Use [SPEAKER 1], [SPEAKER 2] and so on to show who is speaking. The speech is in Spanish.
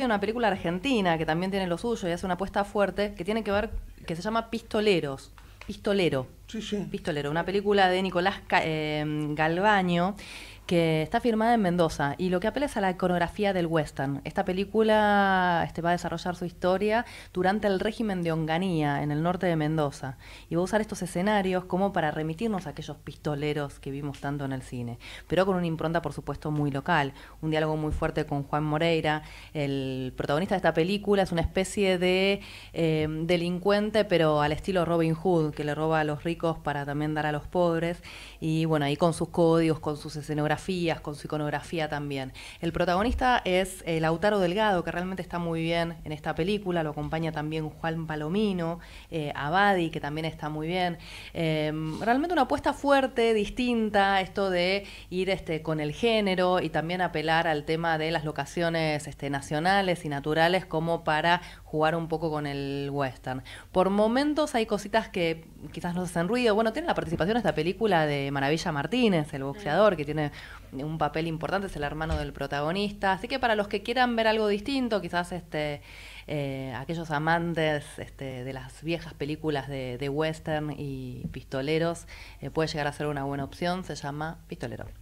[SPEAKER 1] una película argentina que también tiene lo suyo y hace una apuesta fuerte que tiene que ver, que se llama Pistoleros. Pistolero. Pistolero, una película de Nicolás eh, Galbaño que está firmada en Mendoza y lo que apela es a la iconografía del western. Esta película este, va a desarrollar su historia durante el régimen de Onganía, en el norte de Mendoza, y va a usar estos escenarios como para remitirnos a aquellos pistoleros que vimos tanto en el cine, pero con una impronta, por supuesto, muy local. Un diálogo muy fuerte con Juan Moreira, el protagonista de esta película, es una especie de eh, delincuente, pero al estilo Robin Hood, que le roba a los ricos para también dar a los pobres, y bueno, ahí con sus códigos, con sus escenografías con su iconografía también. El protagonista es eh, Lautaro Delgado, que realmente está muy bien en esta película, lo acompaña también Juan Palomino, eh, Abadi, que también está muy bien. Em, realmente una apuesta fuerte, distinta, esto de ir este, con el género y también apelar al tema de las locaciones este, nacionales y naturales como para jugar un poco con el western. Por momentos hay cositas que quizás nos hacen ruido. Bueno, tiene la participación esta película de Maravilla Martínez, el mm. boxeador, que tiene un papel importante, es el hermano del protagonista. Así que para los que quieran ver algo distinto, quizás este, eh, aquellos amantes este, de las viejas películas de, western y pistoleros, eh, puede llegar a ser una buena opción. Se llama Pistolero.